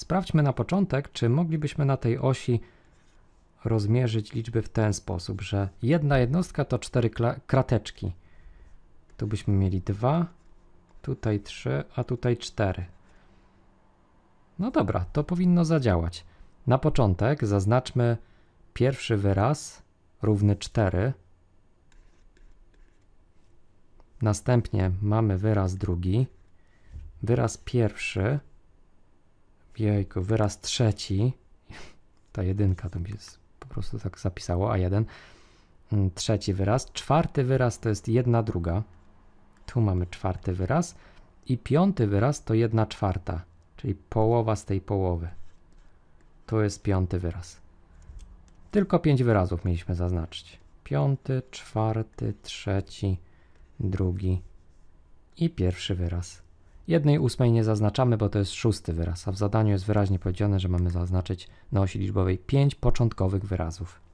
Sprawdźmy na początek, czy moglibyśmy na tej osi rozmierzyć liczby w ten sposób, że jedna jednostka to cztery krateczki. Tu byśmy mieli dwa, tutaj trzy, a tutaj cztery. No dobra, to powinno zadziałać. Na początek zaznaczmy pierwszy wyraz równy 4. Następnie mamy wyraz drugi, wyraz pierwszy Jejku, wyraz trzeci. Ta jedynka to mi jest po prostu tak zapisało, a jeden mm, Trzeci wyraz. Czwarty wyraz to jest jedna druga. Tu mamy czwarty wyraz. I piąty wyraz to jedna czwarta, czyli połowa z tej połowy. To jest piąty wyraz. Tylko pięć wyrazów mieliśmy zaznaczyć. Piąty, czwarty, trzeci, drugi i pierwszy wyraz. Jednej ósmej nie zaznaczamy, bo to jest szósty wyraz, a w zadaniu jest wyraźnie powiedziane, że mamy zaznaczyć na osi liczbowej pięć początkowych wyrazów.